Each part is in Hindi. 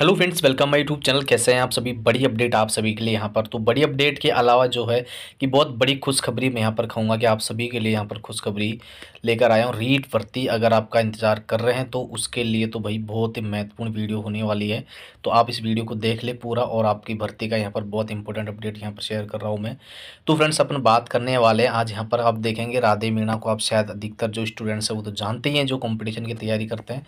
hello friends welcome my YouTube channel कैसे हैं आप सभी बड़ी अपडेट आप सभी के लिए यहाँ पर तो बड़ी अपडेट के अलावा जो है कि बहुत बड़ी खुशखबरी मैं यहाँ पर कहूँगा कि आप सभी के लिए यहाँ पर खुशखबरी लेकर आया हूँ रीट भर्ती अगर आपका इंतजार कर रहे हैं तो उसके लिए तो भाई बहुत ही महत्वपूर्ण वीडियो होने वाली है तो आप इस वीडियो को देख ले पूरा और आपकी भर्ती का यहाँ पर बहुत इंपॉर्टेंट अपडेट यहाँ पर शेयर कर रहा हूँ मैं तो फ्रेंड्स अपन बात करने वाले हैं आज यहाँ पर आप देखेंगे राधे मीणा को आप शायद अधिकतर जो स्टूडेंट्स हैं वो तो जानते ही हैं जो कॉम्पिटिशन की तैयारी करते हैं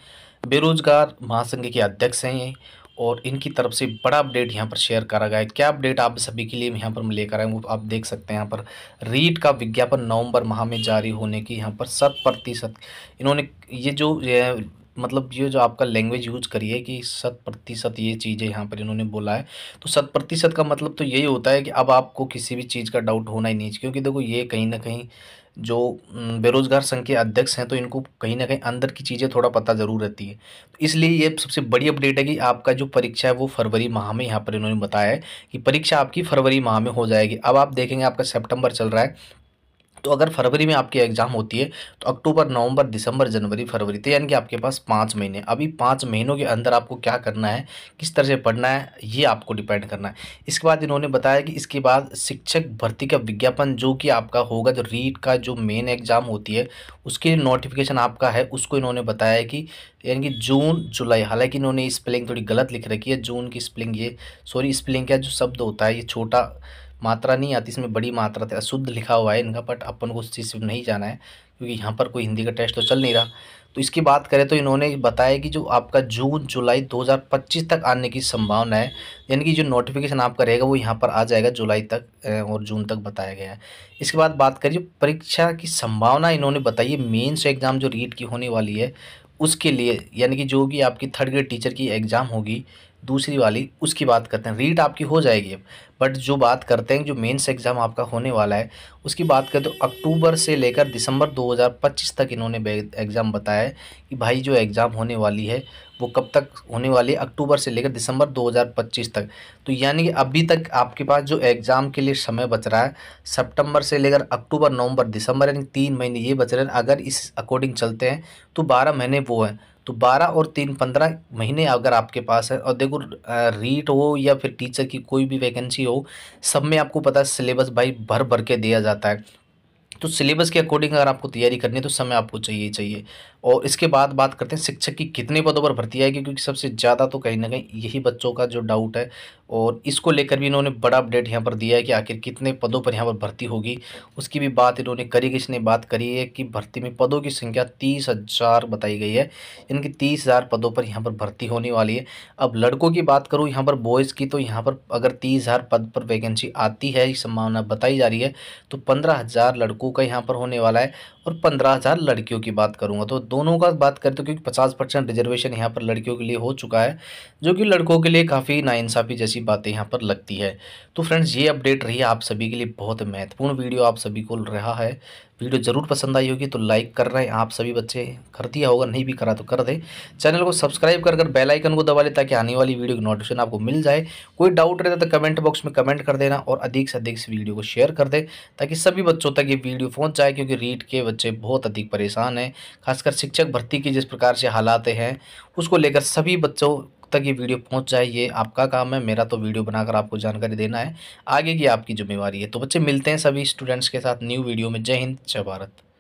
बेरोजगार महासंघ के अध्यक्ष हैं ये और इनकी तरफ से बड़ा अपडेट यहाँ पर शेयर करा गया है क्या अपडेट आप सभी के लिए यहाँ पर लेकर आए वो आप देख सकते हैं यहाँ पर रीट का विज्ञापन नवंबर माह में जारी होने की यहाँ पर शत प्रतिशत इन्होंने ये जो मतलब ये जो आपका लैंग्वेज यूज करिए कि शत प्रतिशत ये चीज़ें यहाँ पर इन्होंने बोला है तो शत प्रतिशत का मतलब तो यही होता है कि अब आपको किसी भी चीज़ का डाउट होना ही नहीं क्योंकि देखो ये कहीं ना कहीं जो बेरोज़गार संघ के अध्यक्ष हैं तो इनको कहीं ना कहीं अंदर की चीज़ें थोड़ा पता ज़रूर रहती है तो इसलिए ये सबसे बड़ी अपडेट है कि आपका जो परीक्षा है वो फरवरी माह में यहाँ पर इन्होंने बताया है कि परीक्षा आपकी फरवरी माह में हो जाएगी अब आप देखेंगे आपका सेप्टेम्बर चल रहा है तो अगर फरवरी में आपकी एग्ज़ाम होती है तो अक्टूबर नवंबर दिसंबर जनवरी फरवरी तो यानी कि आपके पास पाँच महीने अभी पाँच महीनों के अंदर आपको क्या करना है किस तरह से पढ़ना है ये आपको डिपेंड करना है इसके बाद इन्होंने बताया कि इसके बाद शिक्षक भर्ती का विज्ञापन जो कि आपका होगा जो रीट का जो मेन एग्ज़ाम होती है उसके नोटिफिकेशन आपका है उसको इन्होंने बताया कि यानी कि जून जुलाई हालांकि इन्होंने स्पेलिंग थोड़ी गलत लिख रखी है जून की स्पेलिंग ये सॉरी स्पेलिंग क्या जो शब्द होता है ये छोटा मात्रा नहीं आती इसमें बड़ी मात्रा थे अशुद्ध लिखा हुआ है इनका बट अपन को उस चीज़ से नहीं जाना है क्योंकि यहाँ पर कोई हिंदी का टेस्ट तो चल नहीं रहा तो इसकी बात करें तो इन्होंने बताया कि जो आपका जून जुलाई 2025 तक आने की संभावना है यानी कि जो नोटिफिकेशन आपका रहेगा वो यहाँ पर आ जाएगा जुलाई तक और जून तक बताया गया है इसके बाद बात करिए परीक्षा की संभावना इन्होंने बताई मेन्स एग्ज़ाम जो रीट की होने वाली है उसके लिए यानी कि जो कि आपकी थर्ड ग्रेड टीचर की एग्ज़ाम होगी दूसरी वाली उसकी बात करते हैं रीट आपकी हो जाएगी अब बट जो बात करते हैं जो मेंस एग्ज़ाम आपका होने वाला है उसकी बात करते हो अक्टूबर से लेकर दिसंबर 2025 तक इन्होंने एग्ज़ाम बताया है कि भाई जो एग्ज़ाम होने वाली है वो कब तक होने वाली है अक्टूबर से लेकर दिसंबर 2025 तक तो यानी कि अभी तक आपके पास जो एग्ज़ाम के लिए समय बच रहा है सितंबर से लेकर अक्टूबर नवंबर दिसंबर यानी तीन महीने ये बच रहे हैं अगर इस अकॉर्डिंग चलते हैं तो बारह महीने वो हैं तो बारह और तीन पंद्रह महीने अगर आपके पास है और देखो रीट हो या फिर टीचर की कोई भी वैकेंसी हो सब में आपको पता है सिलेबस भाई भर भर के दिया जाता है तो सिलेबस के अकॉर्डिंग अगर आपको तैयारी करनी है तो समय आपको चाहिए चाहिए और इसके बाद बात करते हैं शिक्षक की कितने पदों पर भर्ती आएगी क्योंकि सबसे ज़्यादा तो कहीं ना कहीं यही बच्चों का जो डाउट है और इसको लेकर भी इन्होंने बड़ा अपडेट यहाँ पर दिया है कि आखिर कितने पदों पर यहाँ पर भर्ती होगी उसकी भी बात इन्होंने करी किसने बात करी है कि भर्ती में पदों की संख्या तीस हज़ार बताई गई है इनकी तीस हज़ार पदों पर यहाँ पर भर्ती होने वाली है अब लड़कों की बात करूँ यहाँ पर बॉयज़ की तो यहाँ पर अगर तीस हज़ार पद पर वैकेंसी आती है संभावना बताई जा रही है तो पंद्रह हज़ार लड़कों का यहाँ पर होने वाला है और पंद्रह हज़ार लड़कियों की बात करूँगा तो दोनों का बात करते तो क्योंकि पचास परसेंट रिजर्वेशन यहाँ पर लड़कियों के लिए हो चुका है जो कि लड़कों के लिए काफ़ी नाइंसाफ़ी जैसी बातें यहाँ पर लगती है तो फ्रेंड्स ये अपडेट रही आप सभी के लिए बहुत महत्वपूर्ण वीडियो आप सभी को रहा है वीडियो ज़रूर पसंद आई होगी तो लाइक कर रहे हैं आप सभी बच्चे कर दिया होगा नहीं भी करा तो कर दे चैनल को सब्सक्राइब कर कर बेल आइकन को दबा ले ताकि आने वाली वीडियो की नोटिफिकेशन आपको मिल जाए कोई डाउट रहता तो कमेंट बॉक्स में कमेंट कर देना और अधिक से अधिक इस वीडियो को शेयर कर दे ताकि सभी बच्चों तक ये वीडियो पहुँच जाए क्योंकि रीड के बच्चे बहुत अधिक परेशान हैं खासकर शिक्षक भर्ती की जिस प्रकार से हालात हैं उसको लेकर सभी बच्चों तक ये वीडियो पहुंच जाए ये आपका काम है मेरा तो वीडियो बनाकर आपको जानकारी देना है आगे की आपकी जिम्मेवारी है तो बच्चे मिलते हैं सभी स्टूडेंट्स के साथ न्यू वीडियो में जय हिंद जय भारत